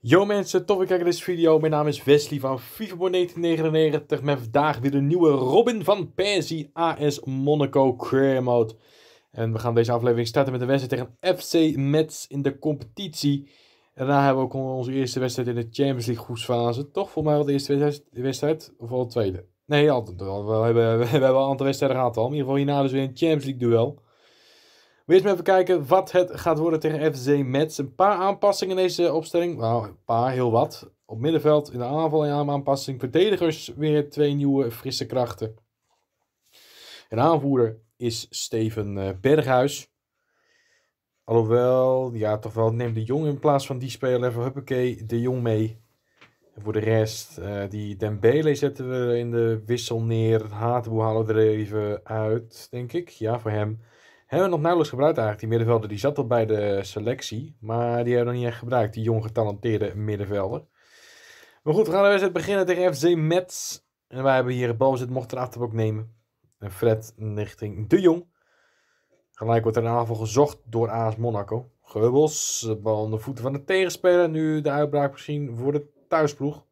Yo mensen, tof dat kijken naar deze video. Mijn naam is Wesley van FIFA 1999 met vandaag weer de nieuwe Robin van Persie AS Monaco Career Mode. En we gaan deze aflevering starten met een wedstrijd tegen FC Metz in de competitie. En daarna hebben we ook onze eerste wedstrijd in de Champions League groepsfase. Toch voor mij wel de eerste wedstrijd, of wel de tweede? Nee, altijd We hebben, we hebben een aantal wedstrijden gehad al. In ieder geval hierna dus weer een Champions League duel. We eerst maar even kijken wat het gaat worden tegen FC Metz. Een paar aanpassingen in deze opstelling. Nou, een paar, heel wat. Op middenveld in de aanval een aanpassing. Verdedigers weer twee nieuwe frisse krachten. En aanvoerder is Steven eh, Berghuis. Alhoewel, ja, toch wel neemt de Jong in plaats van die speler even huppakee de Jong mee voor de rest, eh, die Dembele zetten we in de wissel neer. Hatenboe halen we er even uit, denk ik. Ja, voor hem. Hebben we nog nauwelijks gebruikt eigenlijk. Die middenvelder die zat al bij de selectie. Maar die hebben we nog niet echt gebruikt. Die jong getalenteerde middenvelder. Maar goed, we gaan de het beginnen tegen FC Metz. En wij hebben hier het mocht er achterbok nemen. En Fred richting De Jong. Gelijk wordt er een aanval gezocht door AS Monaco. Geubels, de bal aan de voeten van de tegenspeler. Nu de uitbraak misschien voor de thuisploeg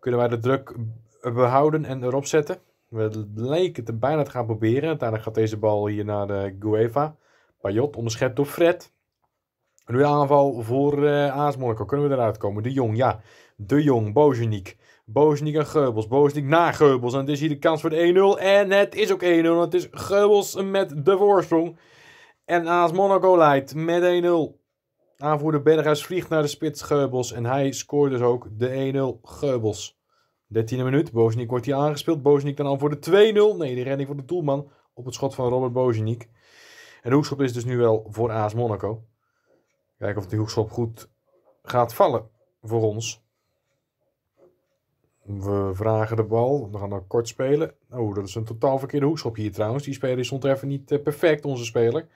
kunnen wij de druk behouden en erop zetten. We lijken het bijna te gaan proberen. Uiteindelijk gaat deze bal hier naar de Gueva. Payot, onderschept door Fred. Nu de aanval voor uh, eh, AS Monaco. Kunnen we eruit komen? De Jong, ja. De Jong, Bozeniek. Bozeniek en Geubels. Bozeniek na Geubels. En het is hier de kans voor de 1-0. En het is ook 1-0. Het is Geubels met de voorsprong. En AS Monaco leidt met 1-0. Aanvoerder Berghuis vliegt naar de spits Geubels. En hij scoort dus ook de 1-0 Geubels. 13e minuut. Bozeniek wordt hier aangespeeld. Bozeniek dan aan voor de 2-0. Nee, de redding van de doelman op het schot van Robert Bozeniek. En de hoekschop is dus nu wel voor Aas Monaco. Kijken of die hoekschop goed gaat vallen voor ons. We vragen de bal. We gaan dan kort spelen. Oh, dat is een totaal verkeerde hoekschop hier trouwens. Die speler is even niet eh, perfect, onze speler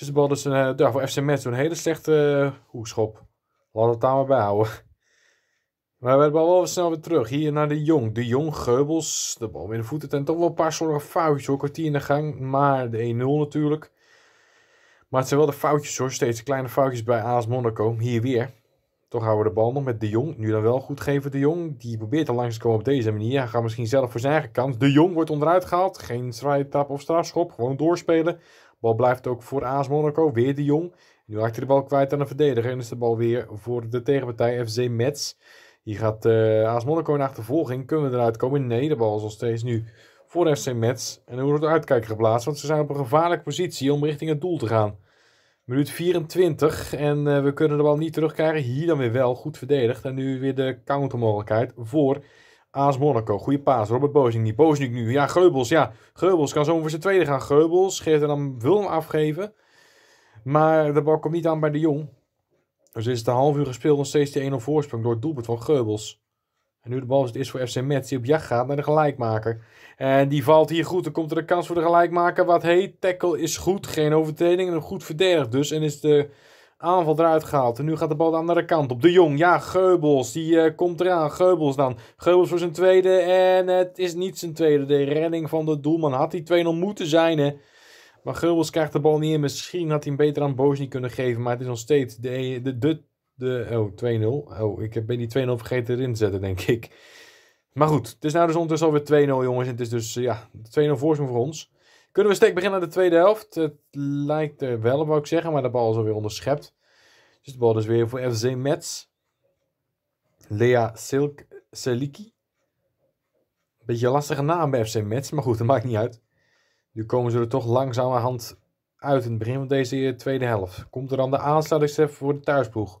de dus bal ze een, dus, eh, voor FC Metz een hele slechte eh, hoekschop. Laten het daar maar bij houden. Maar we hebben wel snel weer terug. Hier naar de Jong. De Jong, Geubels. De bal in de voeten. En toch wel een paar soorten foutjes. Hoor. Kwartier in de gang. Maar de 1-0 natuurlijk. Maar het zijn wel de foutjes hoor. Steeds kleine foutjes bij AS Monaco. Hier weer. Toch houden we de bal nog met De Jong. Nu dan wel goed geven De Jong. Die probeert al langs te komen op deze manier. Hij gaat misschien zelf voor zijn eigen kant. De Jong wordt onderuit gehaald. Geen vrije of strafschop. Gewoon doorspelen bal blijft ook voor AS Monaco. Weer de Jong. Nu raakt hij de bal kwijt aan de verdediger. En is de bal weer voor de tegenpartij FC Metz. Hier gaat eh, Aas AS Monaco in achtervolging. Kunnen we eruit komen? Nee, de bal is nog steeds nu voor FC Metz. En dan wordt het uitkijker geplaatst. Want ze zijn op een gevaarlijke positie om richting het doel te gaan. Minuut 24 en eh, we kunnen de bal niet terugkrijgen. Hier dan weer wel, goed verdedigd. En nu weer de countermogelijkheid voor Aas Monaco, goede paas. Robert Bozing, die Bozing nu. Ja, Geubels, ja. Geubels kan zo voor zijn tweede gaan. Geubels geeft er dan, wil hem afgeven. Maar de bal komt niet aan bij de Jong. Dus is het een half uur gespeeld en steeds die 1-0 voorsprong door het doelpunt van Geubels. En nu de bal is, het voor FC Metz die op jacht gaat naar de gelijkmaker. En die valt hier goed. Dan komt er een kans voor de gelijkmaker. Wat heet, tackle is goed. Geen overtreding en goed verdedigd dus. En is de Aanval eruit gehaald. En nu gaat de bal de andere kant op. De Jong, ja, Geubels. Die uh, komt eraan. Geubels dan. Geubels voor zijn tweede. En het is niet zijn tweede. De redding van de doelman. Had die 2-0 moeten zijn, hè? Maar Geubels krijgt de bal niet in. Misschien had hij hem beter aan Boos niet kunnen geven. Maar het is nog steeds de... de, de, de oh, 2-0. Oh, ik ben die 2-0 vergeten erin te zetten, denk ik. Maar goed, het is nou dus ondertussen alweer 2-0, jongens. En het is dus, ja, 2-0 voorsprong voor ons. Kunnen we steek beginnen aan de tweede helft? Het lijkt er wel op, wou ik zeggen, maar de bal is alweer onderschept. Dus de bal is dus weer voor FC Metz. Lea Silk Seliki. Beetje een lastige naam bij FC Metz, maar goed, dat maakt niet uit. Nu komen ze er toch langzamerhand uit in het begin van deze tweede helft. Komt er dan de aansluitingstreffer voor de thuisploeg?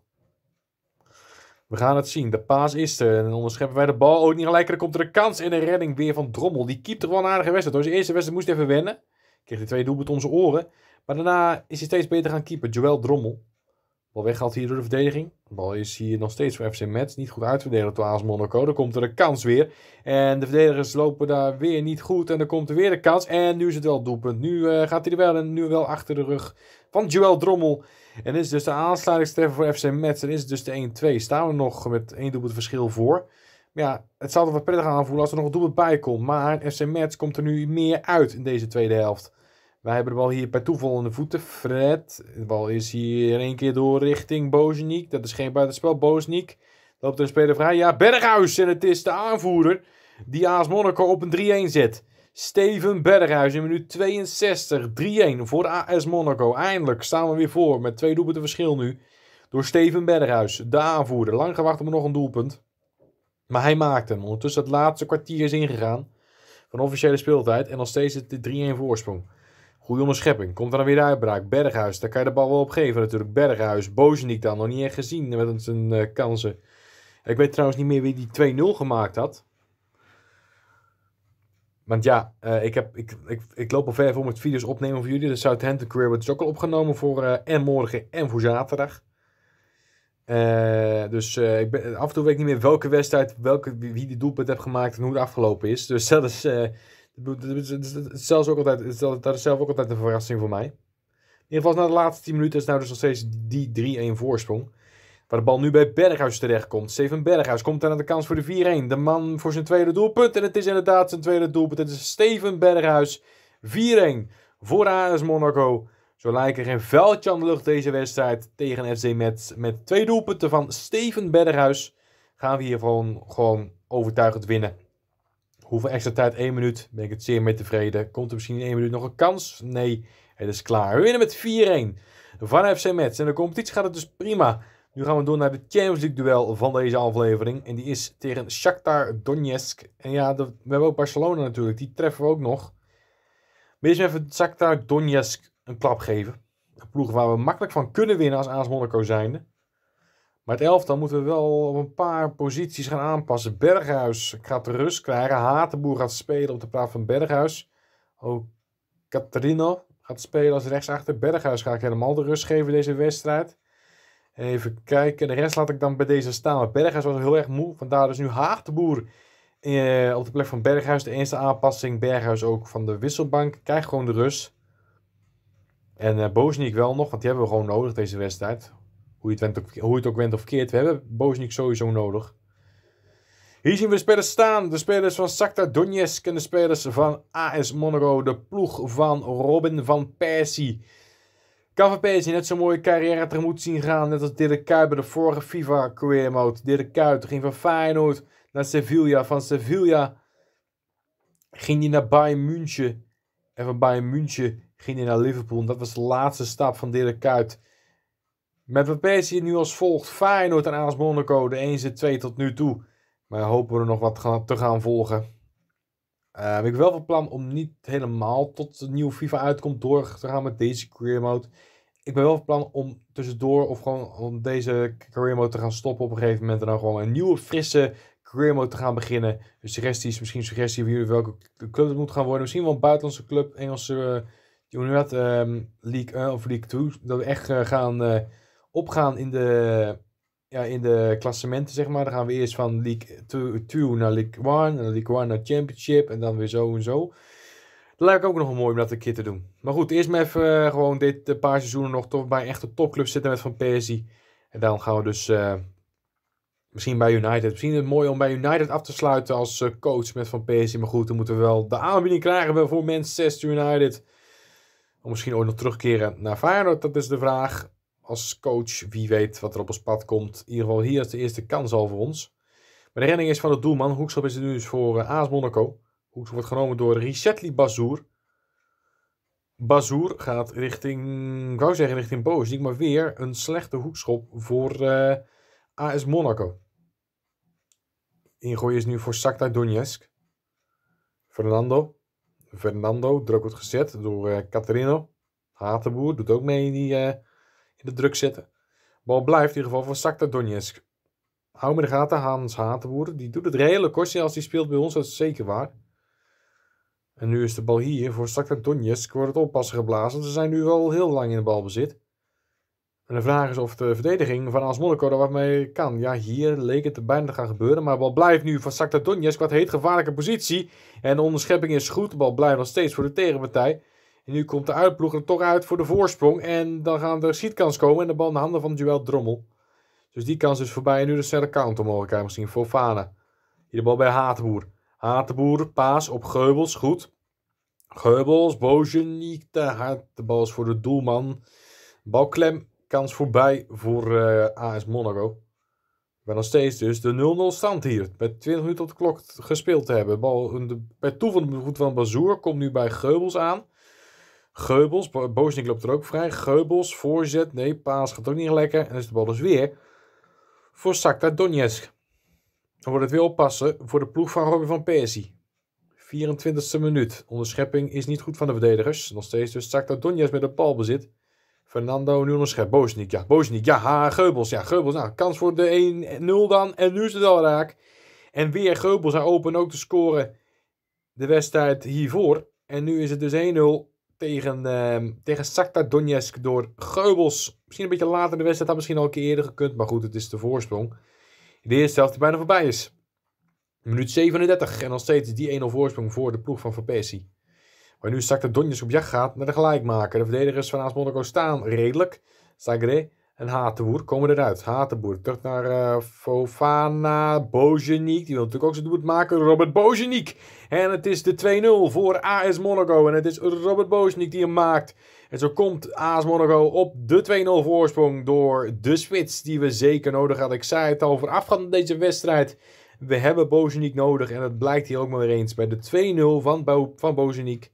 We gaan het zien. De paas is er. En dan onderscheppen wij de bal ook oh, niet gelijk. En dan komt er een kans en een redding weer van Drommel. Die keept er wel een aardige wedstrijd. Door zijn eerste wedstrijd moest even wennen. Kreeg hij twee doelpunten om zijn oren. Maar daarna is hij steeds beter gaan keeper. Joel Drommel. Bal weggehaald hier door de verdediging. De bal is hier nog steeds voor FC Metz. Niet goed uitverdedigd door AS Monaco. Dan komt er een kans weer. En de verdedigers lopen daar weer niet goed. En dan komt er weer een kans. En nu is het wel doelpunt. Nu eh, gaat hij er wel, en nu wel achter de rug van Joel Drommel. En is dus de aansluitingstreffer voor FC Metz. En is dus de 1-2. Staan we nog met één doelpunt verschil voor. Maar ja, het zou toch wat prettig aanvoelen als er nog een doelpunt bij komt. Maar FC Metz komt er nu meer uit in deze tweede helft. Wij hebben de bal hier per toeval voeten. Fred. De bal is hier één keer door richting Bozeniek. Dat is geen buitenspel. Bozeniek loopt een speler vrij. Ja, Berghuis. En het is de aanvoerder die Aas Monaco op een 3-1 zet. Steven Berghuis in minuut 62. 3-1 voor de AS Monaco. Eindelijk staan we weer voor met twee doelpunten verschil nu. Door Steven Berghuis, de aanvoerder. Lang gewacht op nog een doelpunt. Maar hij maakte hem. Ondertussen het laatste kwartier is ingegaan. Van officiële speeltijd. En nog steeds het 3-1 voorsprong. Goede onderschepping. Komt er dan weer de uitbraak. Berghuis, daar kan je de bal wel op geven natuurlijk. Berghuis, Bozenik dan. Nog niet echt gezien met zijn eh, kansen. Ik weet trouwens niet meer wie die 2-0 gemaakt had. Want ja, eh, ik, heb, ik, ik, ik loop al ver voor met video's opnemen voor jullie. De Southampton Career wordt dus ook al opgenomen voor eh, en morgen en voor zaterdag. Eh, dus ik ben, af en toe weet ik niet meer welke wedstrijd, welke, wie die doelpunt heeft gemaakt en hoe het afgelopen is. Dus dat is, zelfs ook altijd, dat is zelf ook altijd een verrassing voor mij. In ieder geval na de laatste 10 minuten is nou dus nog steeds die 3-1 voorsprong. Waar de bal nu bij Berghuis terechtkomt. Steven Berghuis komt aan de kans voor de 4-1. De man voor zijn tweede doelpunt. En het is inderdaad zijn tweede doelpunt. Het is Steven Berghuis. 4-1 voor AS Monaco. Zo lijkt er geen vuiltje aan de lucht deze wedstrijd tegen FC Metz Met twee doelpunten van Steven Berghuis gaan we hier gewoon, gewoon overtuigend winnen. Hoeveel extra tijd? 1 minuut. Ben ik het zeer mee tevreden. Komt er misschien in 1 minuut nog een kans? Nee, het is klaar. We winnen met 4-1 van FC Metz. En de competitie gaat het dus prima. Nu gaan we door naar de Champions League duel van deze aflevering. En die is tegen Shakhtar Donetsk. En ja, we hebben ook Barcelona natuurlijk. Die treffen we ook nog. Wees even Shakhtar Donetsk een klap geven. Een ploeg waar we makkelijk van kunnen winnen als AS Monaco zijnde. Maar het elftal moeten we wel op een paar posities gaan aanpassen. Berghuis gaat rust krijgen. Hatenboer gaat spelen op de plaats van Berghuis. Ook Catrino gaat spelen als rechtsachter. Berghuis ga ik helemaal de rust geven deze wedstrijd. Even kijken. De rest laat ik dan bij deze staan. Maar Berghuis was heel erg moe. Vandaar dus nu Haagdeboer eh, op de plek van Berghuis. De eerste aanpassing. Berghuis ook van de wisselbank. Krijg gewoon de rust. En eh, wel nog. Want die hebben we gewoon nodig deze wedstrijd. Hoe je het, hoe het ook went of keert. We hebben Boznik sowieso nodig. Hier zien we de spelers staan. De spelers van Sakta Donetsk en de spelers van AS Monroe. De ploeg van Robin van Persie van is net zo'n mooie carrière tegemoet zien gaan. Net als Dirk Kuyt bij de vorige FIFA career mode. Dirk Kuyt ging van Feyenoord naar Sevilla. Van Sevilla ging hij naar Bayern München. En van Bayern München ging hij naar Liverpool. En dat was de laatste stap van Dirk Kuyt. Met van PSG nu als volgt. Feyenoord en Aas Monaco. De 1 2 tot nu toe. Maar hopen we er nog wat te gaan volgen. Uh, ik wel van plan om niet helemaal tot de nieuwe FIFA uitkomt door te gaan met deze career mode ik ben wel van plan om tussendoor of gewoon om deze career mode te gaan stoppen op een gegeven moment. En dan gewoon een nieuwe, frisse career mode te gaan beginnen. Dus suggesties, misschien suggestie van jullie welke club het moet gaan worden. Misschien wel een buitenlandse club, Engelse uh, eh, United ehm, League 1 of League 2. Dat we echt eh, gaan eh, opgaan in de, ja, in de klassementen, zeg maar. Dan gaan we eerst van League 2 naar League 1, en League 1 naar Championship en dan weer zo en zo. Dat lijkt ook nog wel mooi om dat een keer te doen. Maar goed, eerst maar even eh, gewoon dit eh, paar seizoenen nog toch bij een echte topclub zitten met Van Persie. En dan gaan we dus eh, misschien bij United. Misschien is het mooi om bij United af te sluiten als coach met Van Persie. Maar goed, dan moeten we wel de aanbieding krijgen voor Manchester United. Om misschien ooit nog terugkeren naar Feyenoord, dat is de vraag. Als coach, wie weet wat er op ons pad komt. In ieder geval hier is de eerste kans al voor ons. Maar de renning is van de doelman. Hoekschop is het nu dus voor AS Monaco wordt genomen door Richetli Bazour. Bazour gaat richting, ik wou zeggen richting die maar weer een slechte hoekschop voor eh, AS Monaco. Ingooi is nu voor Sakta Donetsk. Fernando. Fernando, druk wordt gezet door uh, Caterino. Hatenboer doet ook mee in, die, eh, in de druk zetten. Bal blijft in ieder geval voor Sakta Donetsk. Hou me de gaten, Hans Hatenboer. Die doet het redelijk kostje als hij speelt bij ons, dat is zeker waar. En nu is de bal hier voor Sakantonius. Wordt het oppassen geblazen. Ze zijn nu wel heel lang in de balbezit. En de vraag is of de verdediging van AS er daar wat mee kan. Ja, hier leek het bijna te gaan gebeuren. Maar de bal blijft nu van Sakantonius. Wat heet gevaarlijke positie. En de onderschepping is goed. De bal blijft nog steeds voor de tegenpartij. En nu komt de uitploeg er toch uit voor de voorsprong. En dan gaan er schietkans komen. En de bal in de handen van Juwel Drommel. Dus die kans is voorbij. En nu de snelle countermogelijkheid misschien voor Fana. Hier de bal bij Hatenboer. Hatenboer, Paas op Geubels, goed. Geubels, hard de bal is voor de doelman. Balklem, kans voorbij voor eh, AS Monaco. Maar nog steeds dus de 0-0 stand hier. Met 20 minuten op de klok gespeeld te hebben. Bal, bij toeval de goed van Bazoer komt nu bij Geubels aan. Geubels, Boosnik loopt er ook vrij. Geubels, voorzet, nee, Paas gaat ook niet lekker. En dan is de bal dus weer voor Sakta Donetsk. Dan wordt het weer oppassen voor de ploeg van Robin van Persie. 24e minuut. Onderschepping is niet goed van de verdedigers. Nog steeds dus Sakta Donjas met de bezit. Fernando nu onderschept. niet, ja. niet, ja. Ha, Geubels, ja. Geubels, nou. Kans voor de 1-0 dan. En nu is het al raak. En weer Geubels. Hij open ook te scoren de wedstrijd hiervoor. En nu is het dus 1-0 tegen, uh, tegen Sakta Donetsk door Geubels. Misschien een beetje later in de wedstrijd. Had misschien al een keer eerder gekund. Maar goed, het is de voorsprong de eerste helft die bijna voorbij is. Minuut 37 en nog steeds die 1-0 voorsprong voor de ploeg van Van Waar Maar nu straks de Donjes op jacht gaat naar de gelijkmaker. De verdedigers van AS Monaco staan redelijk. Sagre en Hatenboer komen eruit. Hatenboer terug naar uh, Fofana, Bozeniek. Die wil natuurlijk ook zijn doel maken. Robert Bozeniek. En het is de 2-0 voor AS Monaco. En het is Robert Bozeniek die hem maakt. En zo komt AS Monaco op de 2-0 voorsprong door de spits die we zeker nodig hadden. Ik zei het al voorafgaand aan deze wedstrijd. We hebben Bozeniek nodig en dat blijkt hier ook maar weer eens bij de 2-0 van, Bo van Bozeniek.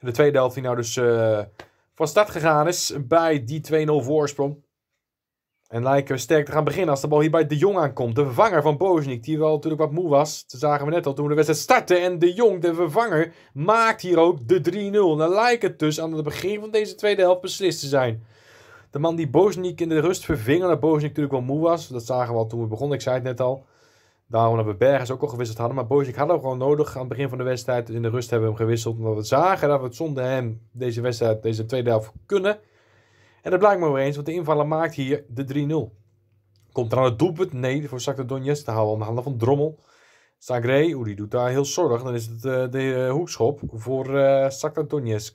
De tweede helft die nou dus eh, van start gegaan is bij die 2-0 voorsprong. En lijken we sterk te gaan beginnen als de bal hier bij De Jong aankomt. De vervanger van Boznik, die wel natuurlijk wat moe was. Dat zagen we net al toen we de wedstrijd starten. En De Jong, de vervanger, maakt hier ook de 3-0. Dan lijkt het dus aan het begin van deze tweede helft beslist te zijn. De man die Boznik in de rust verving, en dat Boznik natuurlijk wel moe was. Dat zagen we al toen we begonnen, ik zei het net al. Daarom dat we Bergens ook al gewisseld hadden. Maar Boznik hadden we gewoon nodig aan het begin van de wedstrijd. Dus in de rust hebben we hem gewisseld. Omdat we zagen dat we zonder hem deze wedstrijd, deze tweede helft kunnen. En dat blijkt me wel eens, want de invaller maakt hier de 3-0. Komt er aan het doelpunt? Nee, voor Sakta Donetsk te halen aan de handen van Drommel. Sagre, hoe die doet daar heel zorg. Dan is het eh, de eh, hoekschop voor uh, eh, Donjes.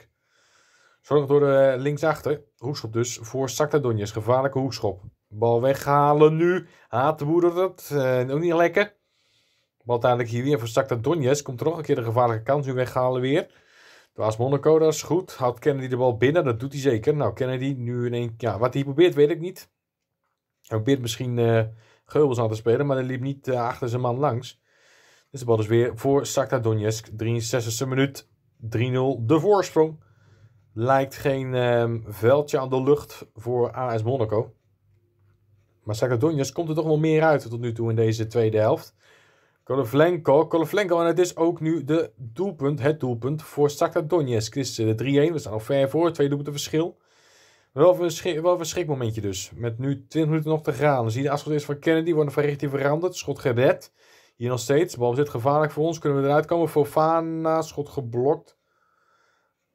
Zorg door de linksachter. Hoekschop dus voor Sakta Donetsk. Gevaarlijke hoekschop. Bal weghalen nu. Haat de boer dat. ook niet lekker. Bal uiteindelijk hier weer voor Sakta Donetsk. Komt er nog een keer de gevaarlijke kans. Nu weghalen weer. AS Monaco, dat is goed. Houdt Kennedy de bal binnen, dat doet hij zeker. Nou, Kennedy nu in één Ja, wat hij probeert, weet ik niet. Hij probeert misschien uh, Geubels aan te spelen, maar hij liep niet eh, achter zijn man langs. Dus de bal is weer voor Sakta Donetsk. 63e minuut, 3-0 de voorsprong. Lijkt geen ehm, veldje aan de lucht voor AS Monaco. Maar Sakta Donetsk komt er toch wel meer uit tot nu toe in deze tweede helft. Kolevlenko. Kolevlenko, en het is ook nu de doelpunt, het doelpunt voor Shakhtar Donetsk. Het is eh, de 3-1, we staan al ver voor, twee doelpunten verschil. Wel een, schrik, wel een schrikmomentje dus. Met nu 20 minuten nog te gaan. Dan zie je de afschot eerst van Kennedy, wordt van richting veranderd. Schot gered. Hier nog steeds. Bal zit gevaarlijk voor ons. Kunnen we eruit komen? Fofana, schot geblokt.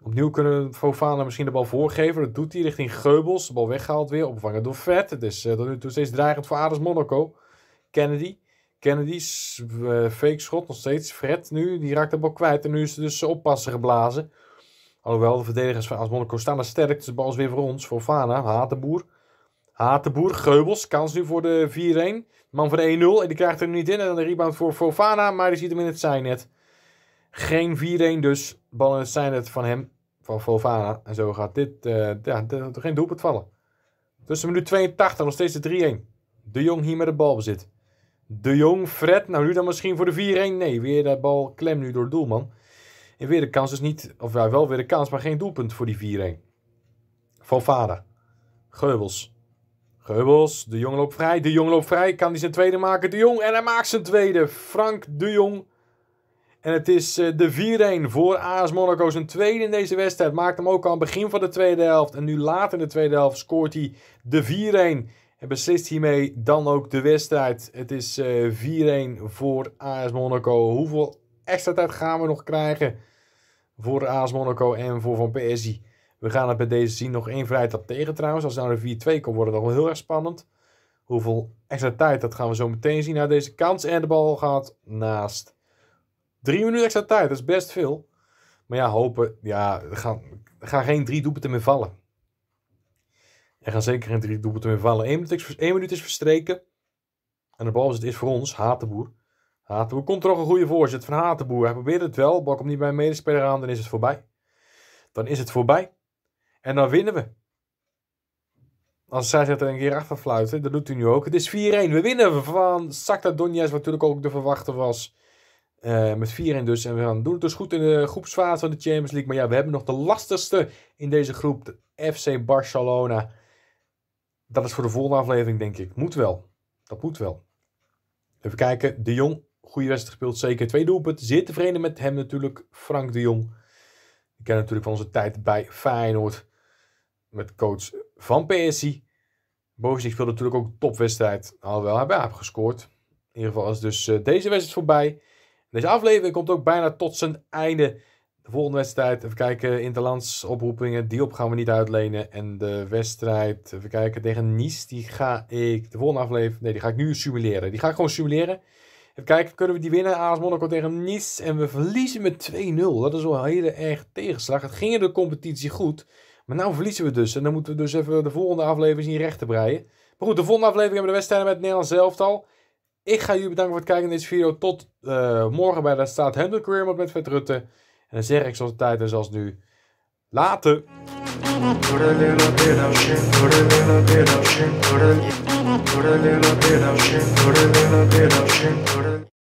Opnieuw kunnen Fofana misschien de bal voorgeven. Dat doet hij richting Geubels. De bal weggehaald weer. Opvangen door Vet. Het is uh, tot nu toe steeds dreigend voor Aarders Monaco. Kennedy. Kennedy's eh, fake schot nog steeds. Fred nu, die raakt de bal kwijt. En nu is er dus oppassen geblazen. Alhoewel, de verdedigers van Asmonico Monaco staan er sterk. Dus de bal is weer voor ons, voor Fana. Hatenboer. Hatenboer, Geubels, kans nu voor de 4-1. Man van 1-0 en die krijgt er niet in. En dan de rebound voor Fofana, maar die ziet hem in het zijnet. Geen 4-1 dus. Bal in het zijnet van hem, van Fofana. En zo gaat dit, uh, ja, geen doelpunt vallen. Tussen minuut 82 nog steeds de 3-1. De Jong hier met de bal bezit. De Jong, Fred. Nou, nu dan misschien voor de 4-1. Nee, weer de bal klem nu door doelman. En weer de kans is niet, of ja, wel weer de kans, maar geen doelpunt voor die 4-1. Van vader. Geubels. Geubels. De Jong loopt vrij. De Jong loopt vrij. Kan hij zijn tweede maken? De Jong. En hij maakt zijn tweede. Frank de Jong. En het is eh, de 4-1 voor AS Monaco. Zijn tweede in deze wedstrijd. Maakt hem ook aan het begin van de tweede helft. En nu laat in de tweede helft scoort hij de 4-1. En beslist hiermee dan ook de wedstrijd. Het is 4-1 eh, voor AS Monaco. Hoeveel extra tijd gaan we nog krijgen voor AS Monaco en voor Van Persie? We gaan het bij deze zien. Nog één dat tegen trouwens. Als het nou de 4-2 komt, wordt het wel heel erg spannend. Hoeveel extra tijd, dat gaan we zo meteen zien naar nou, deze kans. En de bal gaat naast. Drie minuten extra tijd, dat is best veel. Maar ja, hopen. Ja, er gaan, er geen drie te meer vallen. En gaan zeker in drie doelpunten vallen. Eén minuut, is, minuut is verstreken. En de bal is, het is voor ons, Hatenboer. Hatenboer komt er nog een goede voorzet van Hatenboer. Hij probeert het wel, bal komt niet bij een medespeler aan, dan is het voorbij. Dan is het voorbij. En dan winnen we. Als zij zegt er een keer achter fluiten, dat doet hij nu ook. Het is 4-1. We winnen van Sakta Donjes, wat natuurlijk ook de verwachte was. Eh, met 4-1 dus. En we gaan doen het dus goed in de groepsfase van de Champions League. Maar ja, we hebben nog de lastigste in deze groep. De FC Barcelona dat is voor de volgende aflevering, denk ik. Moet wel. Dat moet wel. Even kijken. De Jong, goede wedstrijd gespeeld. Zeker twee doelpunten. Zeer tevreden met hem natuurlijk. Frank de Jong. Ik ken natuurlijk van onze tijd bij Feyenoord. Met coach van PSI. Bovendien speelde natuurlijk ook topwedstrijd. Alhoewel hij bij Aap gescoord. In ieder geval is dus eh, deze wedstrijd voorbij. Deze aflevering komt ook bijna tot zijn einde. De volgende wedstrijd, even kijken, Interlands oproepingen. die op gaan we niet uitlenen. En de wedstrijd, even kijken, tegen Nice, die ga ik de volgende aflevering... Nee, die ga ik nu simuleren. Die ga ik gewoon simuleren. Even kijken, kunnen we die winnen? AS Monaco tegen Nice. En we verliezen met 2-0. Dat is wel een hele erg tegenslag. Het ging in de competitie goed. Maar nu verliezen we dus. En dan moeten we dus even de volgende aflevering zien recht te breien. Maar goed, de volgende aflevering hebben we de wedstrijden met het Nederlands elftal. Ik ga jullie bedanken voor het kijken naar deze video. Tot eh, morgen bij de Staat Handel Career met Vet Rutte. En dan zeg ik zoals de tijd en zoals nu. Later.